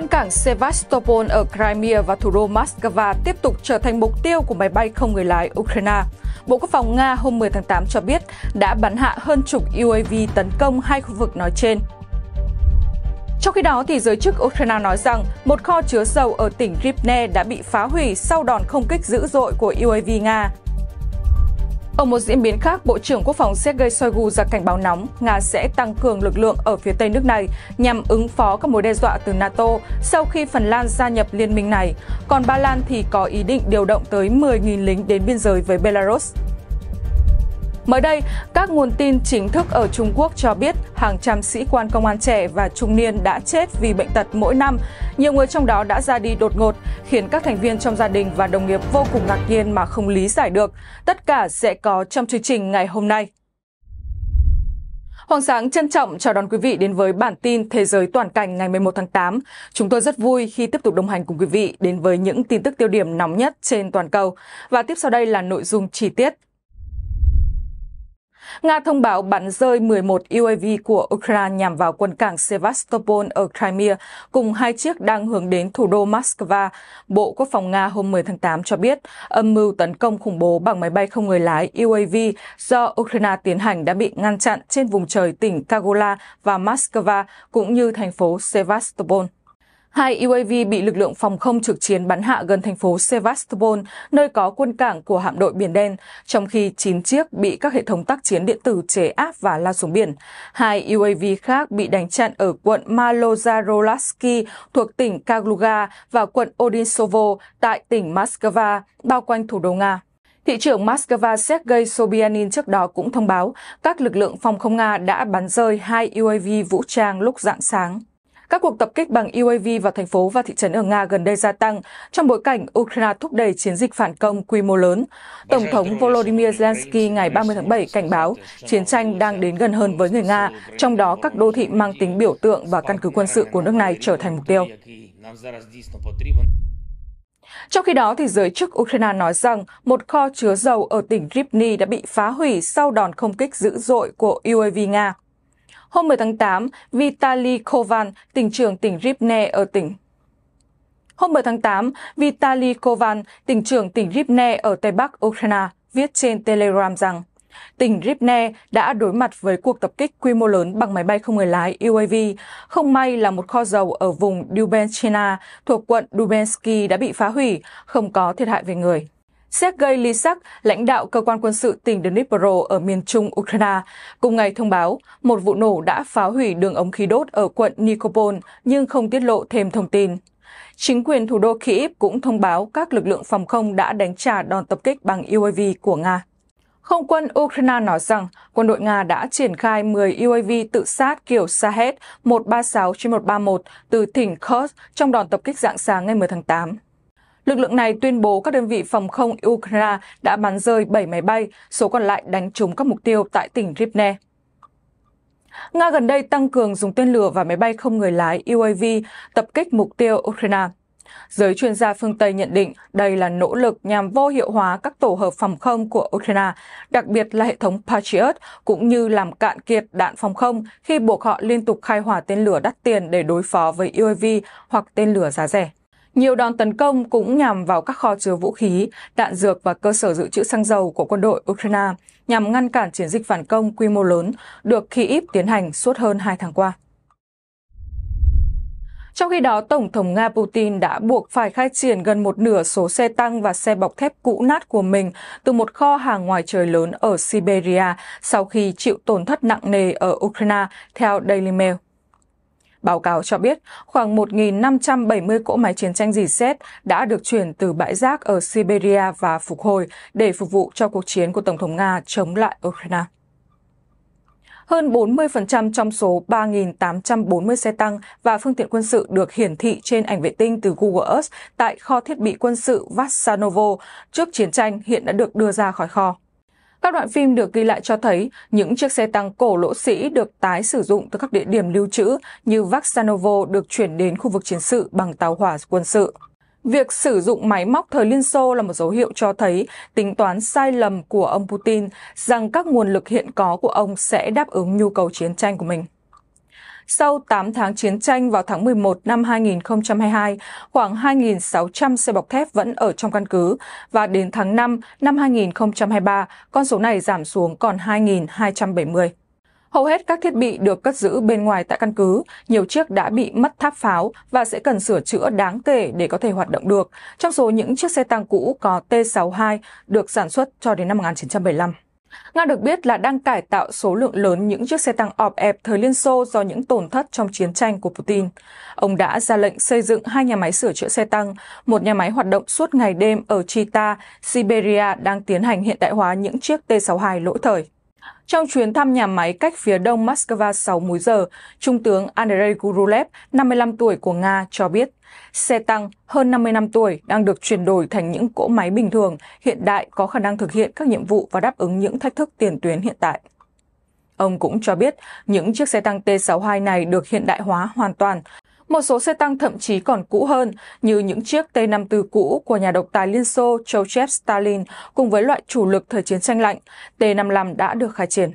Quân cảng Sevastopol ở Crimea và thủ đô Moscow tiếp tục trở thành mục tiêu của máy bay không người lái Ukraine. Bộ Quốc phòng Nga hôm 10 tháng 8 cho biết đã bắn hạ hơn chục UAV tấn công hai khu vực nói trên. Trong khi đó, thì giới chức Ukraine nói rằng một kho chứa dầu ở tỉnh Rivne đã bị phá hủy sau đòn không kích dữ dội của UAV Nga. Ở một diễn biến khác, Bộ trưởng Quốc phòng Sergei Shoigu ra cảnh báo nóng Nga sẽ tăng cường lực lượng ở phía tây nước này nhằm ứng phó các mối đe dọa từ NATO sau khi Phần Lan gia nhập liên minh này. Còn Ba Lan thì có ý định điều động tới 10.000 lính đến biên giới với Belarus. Mới đây, các nguồn tin chính thức ở Trung Quốc cho biết hàng trăm sĩ quan công an trẻ và trung niên đã chết vì bệnh tật mỗi năm. Nhiều người trong đó đã ra đi đột ngột, khiến các thành viên trong gia đình và đồng nghiệp vô cùng ngạc nhiên mà không lý giải được. Tất cả sẽ có trong chương trình ngày hôm nay. Hoàng Sáng trân trọng chào đón quý vị đến với bản tin Thế giới toàn cảnh ngày 11 tháng 8. Chúng tôi rất vui khi tiếp tục đồng hành cùng quý vị đến với những tin tức tiêu điểm nóng nhất trên toàn cầu. Và tiếp sau đây là nội dung chi tiết. Nga thông báo bắn rơi 11 UAV của Ukraine nhằm vào quân cảng Sevastopol ở Crimea, cùng hai chiếc đang hướng đến thủ đô Moscow. Bộ Quốc phòng Nga hôm 10 tháng 8 cho biết âm mưu tấn công khủng bố bằng máy bay không người lái UAV do Ukraine tiến hành đã bị ngăn chặn trên vùng trời tỉnh Kagola và Moscow, cũng như thành phố Sevastopol hai UAV bị lực lượng phòng không trực chiến bắn hạ gần thành phố Sevastopol, nơi có quân cảng của hạm đội Biển Đen, trong khi 9 chiếc bị các hệ thống tác chiến điện tử chế áp và lao xuống biển. Hai UAV khác bị đánh chặn ở quận Malozarolaski thuộc tỉnh Kaluga và quận Odinsovo tại tỉnh Moscow, bao quanh thủ đô Nga. Thị trưởng Moscow Sergei Sobyanin trước đó cũng thông báo các lực lượng phòng không Nga đã bắn rơi hai UAV vũ trang lúc rạng sáng. Các cuộc tập kích bằng UAV vào thành phố và thị trấn ở Nga gần đây gia tăng trong bối cảnh Ukraine thúc đẩy chiến dịch phản công quy mô lớn. Tổng thống Volodymyr Zelensky ngày 30 tháng 7 cảnh báo chiến tranh đang đến gần hơn với người Nga, trong đó các đô thị mang tính biểu tượng và căn cứ quân sự của nước này trở thành mục tiêu. Trong khi đó, thì giới chức Ukraine nói rằng một kho chứa dầu ở tỉnh Rivne đã bị phá hủy sau đòn không kích dữ dội của UAV Nga. Hôm 10 tháng 8, Vitaly Kovan, tỉnh trưởng tỉnh Ripne ở tỉnh Hôm 10 tháng 8, Vitaly Kovan, tỉnh trưởng tỉnh Ripne ở Tây Bắc Ukraine, viết trên Telegram rằng tỉnh Ripne đã đối mặt với cuộc tập kích quy mô lớn bằng máy bay không người lái UAV. Không may là một kho dầu ở vùng Dubenchina thuộc quận Dubensky đã bị phá hủy, không có thiệt hại về người. Sergei Lysak, lãnh đạo cơ quan quân sự tỉnh Dnipro ở miền trung Ukraine, cùng ngày thông báo một vụ nổ đã phá hủy đường ống khí đốt ở quận Nikopol nhưng không tiết lộ thêm thông tin. Chính quyền thủ đô Kyiv cũng thông báo các lực lượng phòng không đã đánh trả đòn tập kích bằng UAV của Nga. Không quân Ukraine nói rằng quân đội Nga đã triển khai 10 UAV tự sát kiểu Shahed 136-131 từ tỉnh Kursk trong đòn tập kích dạng sáng ngày 10 tháng 8. Lực lượng này tuyên bố các đơn vị phòng không Ukraine đã bắn rơi 7 máy bay, số còn lại đánh trúng các mục tiêu tại tỉnh Rivne. Nga gần đây tăng cường dùng tên lửa và máy bay không người lái UAV tập kích mục tiêu Ukraine. Giới chuyên gia phương Tây nhận định đây là nỗ lực nhằm vô hiệu hóa các tổ hợp phòng không của Ukraine, đặc biệt là hệ thống Patriot, cũng như làm cạn kiệt đạn phòng không khi buộc họ liên tục khai hỏa tên lửa đắt tiền để đối phó với UAV hoặc tên lửa giá rẻ. Nhiều đòn tấn công cũng nhằm vào các kho chứa vũ khí, đạn dược và cơ sở dự trữ xăng dầu của quân đội Ukraine nhằm ngăn cản chiến dịch phản công quy mô lớn được Kyiv tiến hành suốt hơn 2 tháng qua. Trong khi đó, Tổng thống Nga Putin đã buộc phải khai triển gần một nửa số xe tăng và xe bọc thép cũ nát của mình từ một kho hàng ngoài trời lớn ở Siberia sau khi chịu tổn thất nặng nề ở Ukraine, theo Daily Mail. Báo cáo cho biết, khoảng 1.570 cỗ máy chiến tranh dì xét đã được chuyển từ bãi rác ở Siberia và phục hồi để phục vụ cho cuộc chiến của Tổng thống Nga chống lại Ukraine hơn 40% trong số 3.840 xe tăng và phương tiện quân sự được hiển thị trên ảnh vệ tinh từ Google Earth tại kho thiết bị quân sự Vassanovo trước chiến tranh hiện đã được đưa ra khỏi kho. Các đoạn phim được ghi lại cho thấy những chiếc xe tăng cổ lỗ sĩ được tái sử dụng từ các địa điểm lưu trữ như Vaksanovo được chuyển đến khu vực chiến sự bằng tàu hỏa quân sự. Việc sử dụng máy móc thời Liên Xô là một dấu hiệu cho thấy tính toán sai lầm của ông Putin rằng các nguồn lực hiện có của ông sẽ đáp ứng nhu cầu chiến tranh của mình sau 8 tháng chiến tranh vào tháng 11 năm 2022, khoảng 2.600 xe bọc thép vẫn ở trong căn cứ và đến tháng 5 năm 2023, con số này giảm xuống còn 2.270. Hầu hết các thiết bị được cất giữ bên ngoài tại căn cứ, nhiều chiếc đã bị mất tháp pháo và sẽ cần sửa chữa đáng kể để có thể hoạt động được. Trong số những chiếc xe tăng cũ có T-62 được sản xuất cho đến năm 1975. Nga được biết là đang cải tạo số lượng lớn những chiếc xe tăng ọp ẹp thời Liên Xô do những tổn thất trong chiến tranh của Putin. Ông đã ra lệnh xây dựng hai nhà máy sửa chữa xe tăng, một nhà máy hoạt động suốt ngày đêm ở Chita, Siberia đang tiến hành hiện đại hóa những chiếc T-62 lỗi thời. Trong chuyến thăm nhà máy cách phía đông Moscow 6 múi giờ, Trung tướng Andrei Gurulev, 55 tuổi của Nga, cho biết xe tăng hơn 50 năm tuổi đang được chuyển đổi thành những cỗ máy bình thường, hiện đại có khả năng thực hiện các nhiệm vụ và đáp ứng những thách thức tiền tuyến hiện tại. Ông cũng cho biết những chiếc xe tăng T-62 này được hiện đại hóa hoàn toàn, một số xe tăng thậm chí còn cũ hơn, như những chiếc T-54 cũ của nhà độc tài Liên Xô Joseph Stalin cùng với loại chủ lực thời chiến tranh lạnh, T-55 đã được khai triển.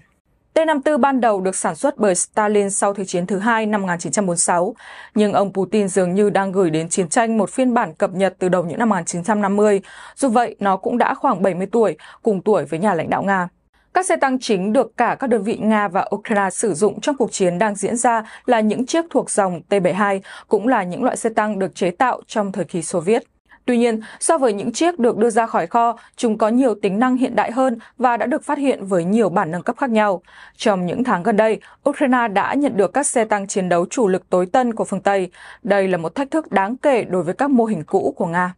T-54 ban đầu được sản xuất bởi Stalin sau Thế chiến thứ hai năm 1946, nhưng ông Putin dường như đang gửi đến chiến tranh một phiên bản cập nhật từ đầu những năm 1950. Dù vậy, nó cũng đã khoảng 70 tuổi, cùng tuổi với nhà lãnh đạo Nga. Các xe tăng chính được cả các đơn vị Nga và Ukraine sử dụng trong cuộc chiến đang diễn ra là những chiếc thuộc dòng T-72, cũng là những loại xe tăng được chế tạo trong thời kỳ Xô Viết. Tuy nhiên, so với những chiếc được đưa ra khỏi kho, chúng có nhiều tính năng hiện đại hơn và đã được phát hiện với nhiều bản nâng cấp khác nhau. Trong những tháng gần đây, Ukraine đã nhận được các xe tăng chiến đấu chủ lực tối tân của phương Tây. Đây là một thách thức đáng kể đối với các mô hình cũ của Nga.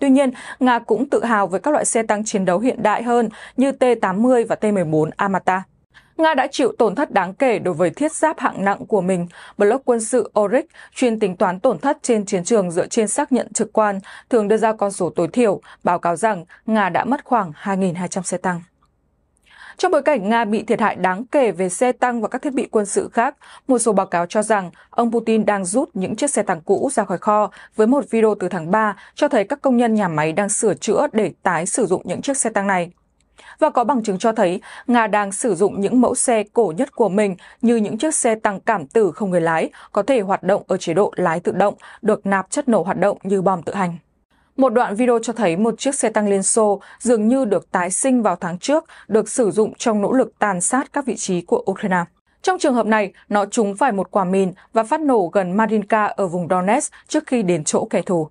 Tuy nhiên, Nga cũng tự hào với các loại xe tăng chiến đấu hiện đại hơn như T-80 và T-14 Amata. Nga đã chịu tổn thất đáng kể đối với thiết giáp hạng nặng của mình. Block quân sự Oryx chuyên tính toán tổn thất trên chiến trường dựa trên xác nhận trực quan, thường đưa ra con số tối thiểu, báo cáo rằng Nga đã mất khoảng 2.200 xe tăng. Trong bối cảnh Nga bị thiệt hại đáng kể về xe tăng và các thiết bị quân sự khác, một số báo cáo cho rằng ông Putin đang rút những chiếc xe tăng cũ ra khỏi kho với một video từ tháng 3 cho thấy các công nhân nhà máy đang sửa chữa để tái sử dụng những chiếc xe tăng này. Và có bằng chứng cho thấy Nga đang sử dụng những mẫu xe cổ nhất của mình như những chiếc xe tăng cảm tử không người lái có thể hoạt động ở chế độ lái tự động, được nạp chất nổ hoạt động như bom tự hành. Một đoạn video cho thấy một chiếc xe tăng Liên Xô dường như được tái sinh vào tháng trước, được sử dụng trong nỗ lực tàn sát các vị trí của Ukraine. Trong trường hợp này, nó trúng phải một quả mìn và phát nổ gần Marinka ở vùng Donetsk trước khi đến chỗ kẻ thù.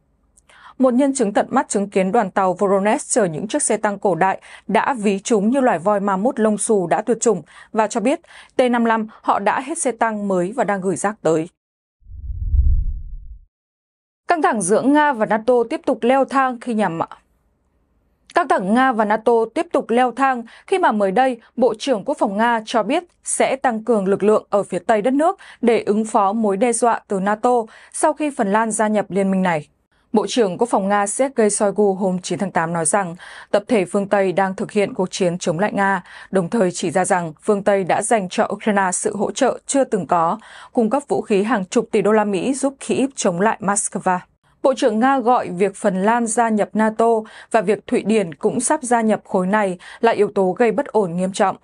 Một nhân chứng tận mắt chứng kiến đoàn tàu Voronezh chở những chiếc xe tăng cổ đại đã ví chúng như loài voi ma mút lông xù đã tuyệt chủng và cho biết T-55 họ đã hết xe tăng mới và đang gửi rác tới. Căng thẳng giữa Nga và NATO tiếp tục leo thang khi nhà mạng Căng thẳng Nga và NATO tiếp tục leo thang khi mà mới đây, Bộ trưởng Quốc phòng Nga cho biết sẽ tăng cường lực lượng ở phía Tây đất nước để ứng phó mối đe dọa từ NATO sau khi Phần Lan gia nhập liên minh này. Bộ trưởng Quốc phòng Nga Sergei Shoigu hôm 9 tháng 8 nói rằng tập thể phương Tây đang thực hiện cuộc chiến chống lại Nga, đồng thời chỉ ra rằng phương Tây đã dành cho Ukraine sự hỗ trợ chưa từng có, cung cấp vũ khí hàng chục tỷ đô la Mỹ giúp Kyiv chống lại Moscow. Bộ trưởng Nga gọi việc Phần Lan gia nhập NATO và việc Thụy Điển cũng sắp gia nhập khối này là yếu tố gây bất ổn nghiêm trọng.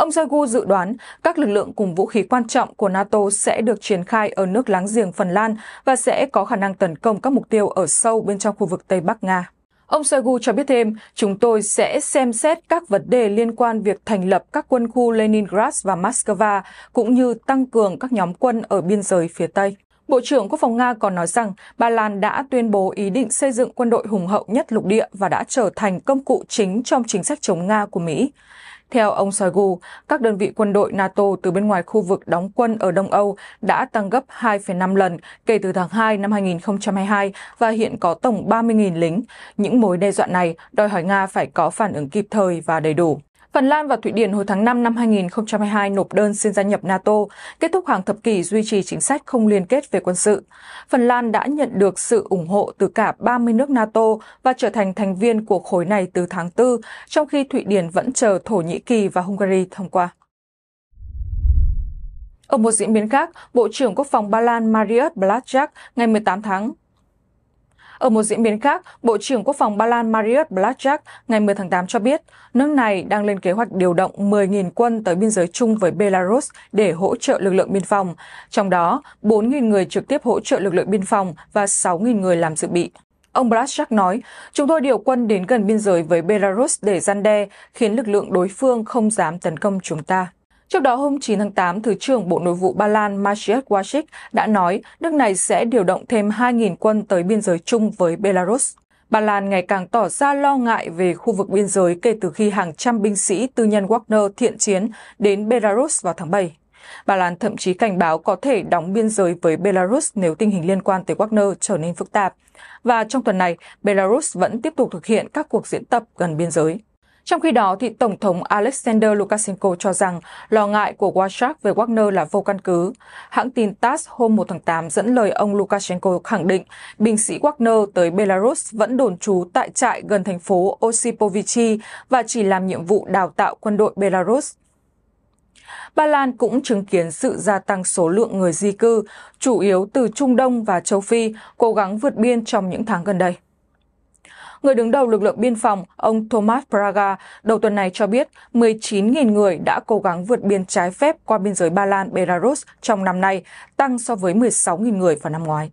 Ông Shoigu dự đoán các lực lượng cùng vũ khí quan trọng của NATO sẽ được triển khai ở nước láng giềng Phần Lan và sẽ có khả năng tấn công các mục tiêu ở sâu bên trong khu vực Tây Bắc Nga. Ông Shoigu cho biết thêm, chúng tôi sẽ xem xét các vấn đề liên quan việc thành lập các quân khu Leningrad và Moscow, cũng như tăng cường các nhóm quân ở biên giới phía Tây. Bộ trưởng Quốc phòng Nga còn nói rằng Ba Lan đã tuyên bố ý định xây dựng quân đội hùng hậu nhất lục địa và đã trở thành công cụ chính trong chính sách chống Nga của Mỹ. Theo ông Shoigu, các đơn vị quân đội NATO từ bên ngoài khu vực đóng quân ở Đông Âu đã tăng gấp 2,5 lần kể từ tháng 2 năm 2022 và hiện có tổng 30.000 lính. Những mối đe dọa này đòi hỏi Nga phải có phản ứng kịp thời và đầy đủ. Phần Lan và Thụy Điển hồi tháng 5 năm 2022 nộp đơn xin gia nhập NATO, kết thúc hàng thập kỷ duy trì chính sách không liên kết về quân sự. Phần Lan đã nhận được sự ủng hộ từ cả 30 nước NATO và trở thành thành viên của khối này từ tháng 4, trong khi Thụy Điển vẫn chờ Thổ Nhĩ Kỳ và Hungary thông qua. Ở một diễn biến khác, Bộ trưởng Quốc phòng Ba Lan Mariusz Blaszczak ngày 18 tháng ở một diễn biến khác, Bộ trưởng Quốc phòng Ba Lan Mariusz Blaszczak ngày 10 tháng 8 cho biết, nước này đang lên kế hoạch điều động 10.000 quân tới biên giới chung với Belarus để hỗ trợ lực lượng biên phòng, trong đó 4.000 người trực tiếp hỗ trợ lực lượng biên phòng và 6.000 người làm dự bị. Ông Blaszczak nói, chúng tôi điều quân đến gần biên giới với Belarus để gian đe, khiến lực lượng đối phương không dám tấn công chúng ta. Trước đó hôm 9 tháng 8, Thứ trưởng Bộ Nội vụ Ba Lan Maciej Wasik đã nói nước này sẽ điều động thêm 2.000 quân tới biên giới chung với Belarus. Ba Lan ngày càng tỏ ra lo ngại về khu vực biên giới kể từ khi hàng trăm binh sĩ tư nhân Wagner thiện chiến đến Belarus vào tháng 7. Ba Lan thậm chí cảnh báo có thể đóng biên giới với Belarus nếu tình hình liên quan tới Wagner trở nên phức tạp. Và trong tuần này, Belarus vẫn tiếp tục thực hiện các cuộc diễn tập gần biên giới. Trong khi đó, thì Tổng thống Alexander Lukashenko cho rằng lo ngại của Washak về Wagner là vô căn cứ. Hãng tin TASS hôm 1 tháng 8 dẫn lời ông Lukashenko khẳng định binh sĩ Wagner tới Belarus vẫn đồn trú tại trại gần thành phố Osipovichi và chỉ làm nhiệm vụ đào tạo quân đội Belarus. Ba Lan cũng chứng kiến sự gia tăng số lượng người di cư, chủ yếu từ Trung Đông và châu Phi, cố gắng vượt biên trong những tháng gần đây. Người đứng đầu lực lượng biên phòng, ông Thomas Praga, đầu tuần này cho biết 19.000 người đã cố gắng vượt biên trái phép qua biên giới Ba Lan, Belarus trong năm nay, tăng so với 16.000 người vào năm ngoái.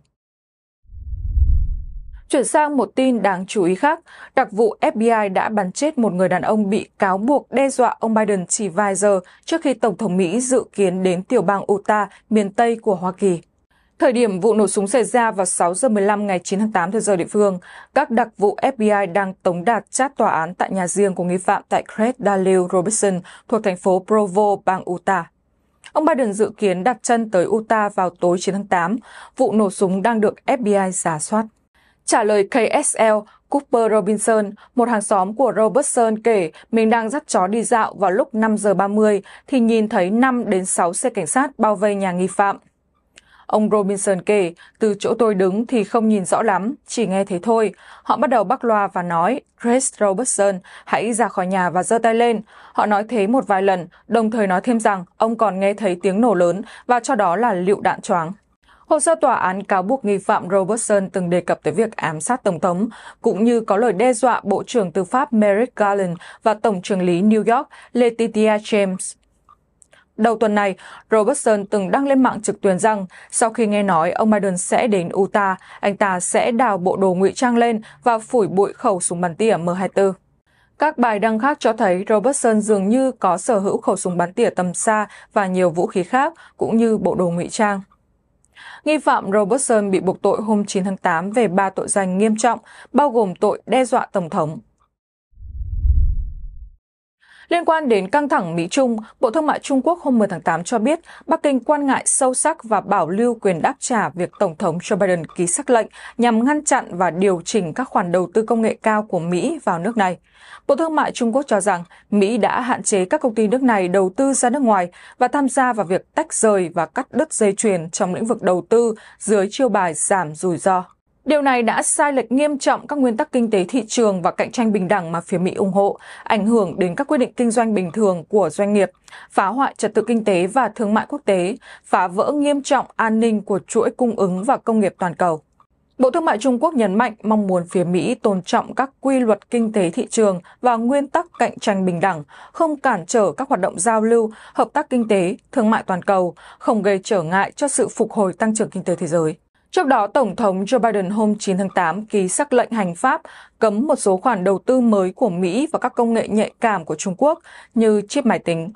Chuyển sang một tin đáng chú ý khác, đặc vụ FBI đã bắn chết một người đàn ông bị cáo buộc đe dọa ông Biden chỉ vài giờ trước khi Tổng thống Mỹ dự kiến đến tiểu bang Utah, miền Tây của Hoa Kỳ. Thời điểm vụ nổ súng xảy ra vào 6 giờ 15 ngày 9 tháng 8 theo giờ địa phương, các đặc vụ FBI đang tống đạt chát tòa án tại nhà riêng của nghi phạm tại Craig Dalil Robertson thuộc thành phố Provo, bang Utah. Ông Biden dự kiến đặt chân tới Utah vào tối 9 tháng 8. Vụ nổ súng đang được FBI giả soát. Trả lời KSL, Cooper Robinson, một hàng xóm của Robertson kể mình đang dắt chó đi dạo vào lúc 5 giờ 30 thì nhìn thấy 5 đến 6 xe cảnh sát bao vây nhà nghi phạm Ông Robinson kể, từ chỗ tôi đứng thì không nhìn rõ lắm, chỉ nghe thấy thôi. Họ bắt đầu bắt loa và nói, Chris Robertson, hãy ra khỏi nhà và giơ tay lên. Họ nói thế một vài lần, đồng thời nói thêm rằng ông còn nghe thấy tiếng nổ lớn và cho đó là lựu đạn choáng. Hồ sơ tòa án cáo buộc nghi phạm Robertson từng đề cập tới việc ám sát Tổng thống, cũng như có lời đe dọa Bộ trưởng Tư pháp Merrick Garland và Tổng trưởng lý New York Letitia James. Đầu tuần này, Robertson từng đăng lên mạng trực tuyến rằng sau khi nghe nói ông Biden sẽ đến Utah, anh ta sẽ đào bộ đồ ngụy trang lên và phủi bụi khẩu súng bắn tỉa M24. Các bài đăng khác cho thấy Robertson dường như có sở hữu khẩu súng bắn tỉa tầm xa và nhiều vũ khí khác, cũng như bộ đồ ngụy trang. Nghi phạm Robertson bị buộc tội hôm 9 tháng 8 về ba tội danh nghiêm trọng, bao gồm tội đe dọa Tổng thống, Liên quan đến căng thẳng Mỹ-Trung, Bộ Thương mại Trung Quốc hôm 10 tháng 8 cho biết Bắc Kinh quan ngại sâu sắc và bảo lưu quyền đáp trả việc Tổng thống Joe Biden ký sắc lệnh nhằm ngăn chặn và điều chỉnh các khoản đầu tư công nghệ cao của Mỹ vào nước này. Bộ Thương mại Trung Quốc cho rằng Mỹ đã hạn chế các công ty nước này đầu tư ra nước ngoài và tham gia vào việc tách rời và cắt đứt dây chuyền trong lĩnh vực đầu tư dưới chiêu bài giảm rủi ro. Điều này đã sai lệch nghiêm trọng các nguyên tắc kinh tế thị trường và cạnh tranh bình đẳng mà phía Mỹ ủng hộ, ảnh hưởng đến các quyết định kinh doanh bình thường của doanh nghiệp, phá hoại trật tự kinh tế và thương mại quốc tế, phá vỡ nghiêm trọng an ninh của chuỗi cung ứng và công nghiệp toàn cầu. Bộ Thương mại Trung Quốc nhấn mạnh mong muốn phía Mỹ tôn trọng các quy luật kinh tế thị trường và nguyên tắc cạnh tranh bình đẳng, không cản trở các hoạt động giao lưu, hợp tác kinh tế, thương mại toàn cầu, không gây trở ngại cho sự phục hồi tăng trưởng kinh tế thế giới. Trước đó, Tổng thống Joe Biden hôm 9 tháng 8 ký sắc lệnh hành pháp cấm một số khoản đầu tư mới của Mỹ và các công nghệ nhạy cảm của Trung Quốc như chip máy tính.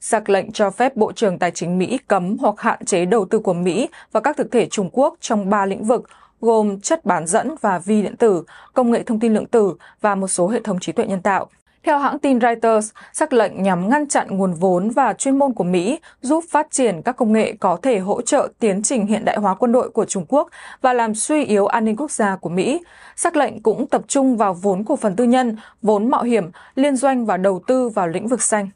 Sắc lệnh cho phép Bộ trưởng Tài chính Mỹ cấm hoặc hạn chế đầu tư của Mỹ và các thực thể Trung Quốc trong ba lĩnh vực gồm chất bán dẫn và vi điện tử, công nghệ thông tin lượng tử và một số hệ thống trí tuệ nhân tạo. Theo hãng tin Reuters, sắc lệnh nhằm ngăn chặn nguồn vốn và chuyên môn của Mỹ giúp phát triển các công nghệ có thể hỗ trợ tiến trình hiện đại hóa quân đội của Trung Quốc và làm suy yếu an ninh quốc gia của Mỹ. Sắc lệnh cũng tập trung vào vốn của phần tư nhân, vốn mạo hiểm, liên doanh và đầu tư vào lĩnh vực xanh.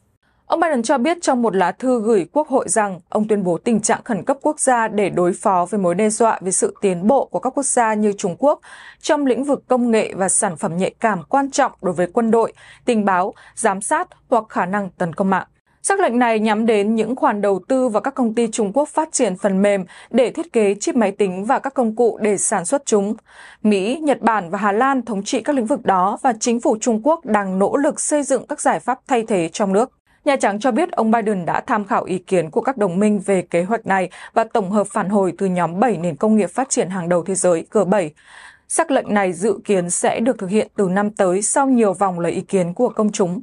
Ông Biden cho biết trong một lá thư gửi Quốc hội rằng ông tuyên bố tình trạng khẩn cấp quốc gia để đối phó với mối đe dọa về sự tiến bộ của các quốc gia như Trung Quốc trong lĩnh vực công nghệ và sản phẩm nhạy cảm quan trọng đối với quân đội, tình báo, giám sát hoặc khả năng tấn công mạng. Sắc lệnh này nhắm đến những khoản đầu tư vào các công ty Trung Quốc phát triển phần mềm để thiết kế chip máy tính và các công cụ để sản xuất chúng. Mỹ, Nhật Bản và Hà Lan thống trị các lĩnh vực đó và chính phủ Trung Quốc đang nỗ lực xây dựng các giải pháp thay thế trong nước. Nhà Trắng cho biết ông Biden đã tham khảo ý kiến của các đồng minh về kế hoạch này và tổng hợp phản hồi từ nhóm 7 nền công nghiệp phát triển hàng đầu thế giới G7. Sắc lệnh này dự kiến sẽ được thực hiện từ năm tới sau nhiều vòng lấy ý kiến của công chúng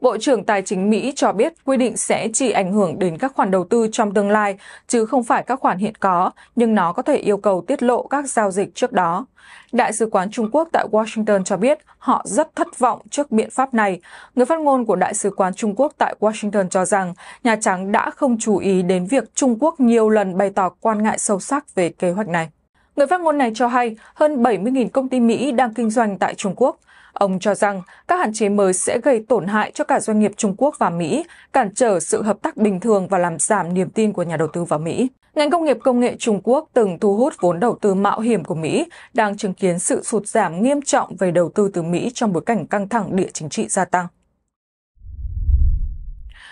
Bộ trưởng Tài chính Mỹ cho biết quy định sẽ chỉ ảnh hưởng đến các khoản đầu tư trong tương lai, chứ không phải các khoản hiện có, nhưng nó có thể yêu cầu tiết lộ các giao dịch trước đó. Đại sứ quán Trung Quốc tại Washington cho biết họ rất thất vọng trước biện pháp này. Người phát ngôn của Đại sứ quán Trung Quốc tại Washington cho rằng Nhà Trắng đã không chú ý đến việc Trung Quốc nhiều lần bày tỏ quan ngại sâu sắc về kế hoạch này. Người phát ngôn này cho hay hơn 70.000 công ty Mỹ đang kinh doanh tại Trung Quốc. Ông cho rằng các hạn chế mới sẽ gây tổn hại cho cả doanh nghiệp Trung Quốc và Mỹ, cản trở sự hợp tác bình thường và làm giảm niềm tin của nhà đầu tư vào Mỹ. Ngành công nghiệp công nghệ Trung Quốc từng thu hút vốn đầu tư mạo hiểm của Mỹ đang chứng kiến sự sụt giảm nghiêm trọng về đầu tư từ Mỹ trong bối cảnh căng thẳng địa chính trị gia tăng.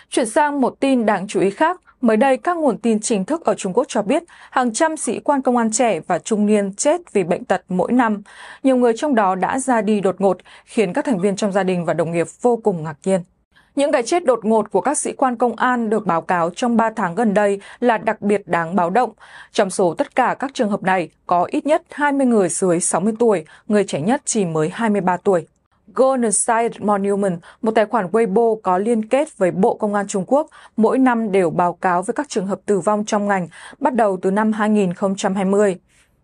Chuyển sang một tin đáng chú ý khác, Mới đây, các nguồn tin chính thức ở Trung Quốc cho biết hàng trăm sĩ quan công an trẻ và trung niên chết vì bệnh tật mỗi năm. Nhiều người trong đó đã ra đi đột ngột, khiến các thành viên trong gia đình và đồng nghiệp vô cùng ngạc nhiên. Những cái chết đột ngột của các sĩ quan công an được báo cáo trong 3 tháng gần đây là đặc biệt đáng báo động. Trong số tất cả các trường hợp này, có ít nhất 20 người dưới 60 tuổi, người trẻ nhất chỉ mới 23 tuổi. Goldenstein Monument, một tài khoản Weibo có liên kết với Bộ Công an Trung Quốc, mỗi năm đều báo cáo về các trường hợp tử vong trong ngành, bắt đầu từ năm 2020.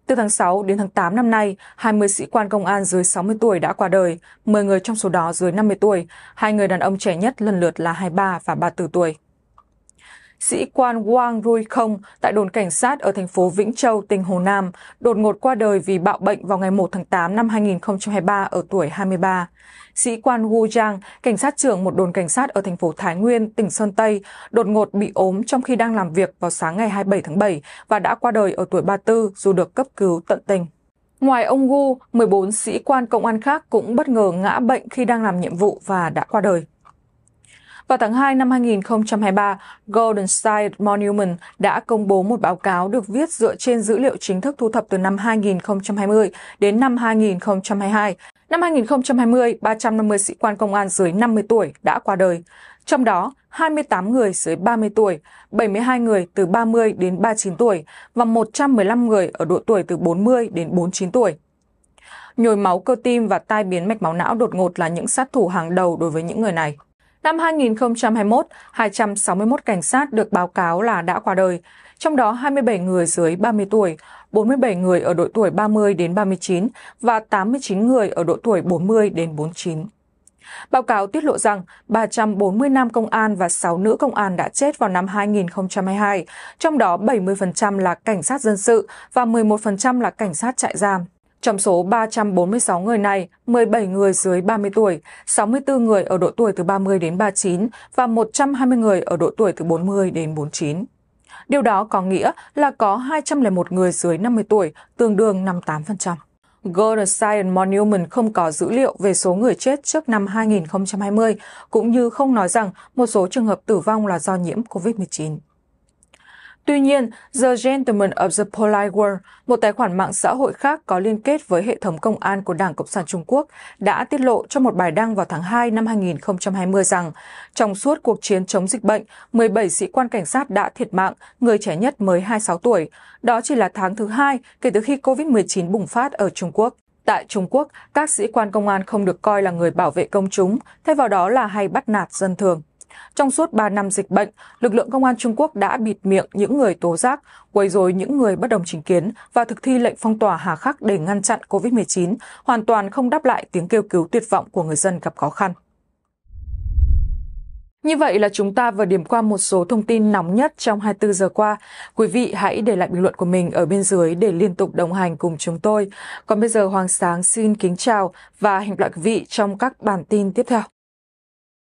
Từ tháng 6 đến tháng 8 năm nay, 20 sĩ quan công an dưới 60 tuổi đã qua đời, 10 người trong số đó dưới 50 tuổi, hai người đàn ông trẻ nhất lần lượt là 23 và 34 tuổi sĩ quan Wang Rui Kong tại đồn cảnh sát ở thành phố Vĩnh Châu, tỉnh Hồ Nam, đột ngột qua đời vì bạo bệnh vào ngày 1 tháng 8 năm 2023 ở tuổi 23. Sĩ quan Wu Zhang, cảnh sát trưởng một đồn cảnh sát ở thành phố Thái Nguyên, tỉnh Sơn Tây, đột ngột bị ốm trong khi đang làm việc vào sáng ngày 27 tháng 7 và đã qua đời ở tuổi 34 dù được cấp cứu tận tình. Ngoài ông Wu, 14 sĩ quan công an khác cũng bất ngờ ngã bệnh khi đang làm nhiệm vụ và đã qua đời. Vào tháng 2 năm 2023, Golden State Monument đã công bố một báo cáo được viết dựa trên dữ liệu chính thức thu thập từ năm 2020 đến năm 2022. Năm 2020, 350 sĩ quan công an dưới 50 tuổi đã qua đời. Trong đó, 28 người dưới 30 tuổi, 72 người từ 30 đến 39 tuổi và 115 người ở độ tuổi từ 40 đến 49 tuổi. Nhồi máu cơ tim và tai biến mạch máu não đột ngột là những sát thủ hàng đầu đối với những người này. Năm 2021, 261 cảnh sát được báo cáo là đã qua đời, trong đó 27 người dưới 30 tuổi, 47 người ở độ tuổi 30 đến 39 và 89 người ở độ tuổi 40 đến 49. Báo cáo tiết lộ rằng 340 nam công an và 6 nữ công an đã chết vào năm 2022, trong đó 70% là cảnh sát dân sự và 11% là cảnh sát trại giam. Trong số 346 người này, 17 người dưới 30 tuổi, 64 người ở độ tuổi từ 30 đến 39 và 120 người ở độ tuổi từ 40 đến 49. Điều đó có nghĩa là có 201 người dưới 50 tuổi, tương đương 58%. Golden Science Monument không có dữ liệu về số người chết trước năm 2020, cũng như không nói rằng một số trường hợp tử vong là do nhiễm COVID-19. Tuy nhiên, The Gentleman of the Polite World, một tài khoản mạng xã hội khác có liên kết với hệ thống công an của Đảng Cộng sản Trung Quốc, đã tiết lộ trong một bài đăng vào tháng 2 năm 2020 rằng, trong suốt cuộc chiến chống dịch bệnh, 17 sĩ quan cảnh sát đã thiệt mạng, người trẻ nhất mới 26 tuổi. Đó chỉ là tháng thứ hai kể từ khi COVID-19 bùng phát ở Trung Quốc. Tại Trung Quốc, các sĩ quan công an không được coi là người bảo vệ công chúng, thay vào đó là hay bắt nạt dân thường. Trong suốt 3 năm dịch bệnh, lực lượng công an Trung Quốc đã bịt miệng những người tố giác, quấy rối những người bất đồng chính kiến và thực thi lệnh phong tỏa hà khắc để ngăn chặn COVID-19, hoàn toàn không đáp lại tiếng kêu cứu tuyệt vọng của người dân gặp khó khăn. Như vậy là chúng ta vừa điểm qua một số thông tin nóng nhất trong 24 giờ qua. Quý vị hãy để lại bình luận của mình ở bên dưới để liên tục đồng hành cùng chúng tôi. Còn bây giờ Hoàng Sáng xin kính chào và hẹn gặp lại quý vị trong các bản tin tiếp theo.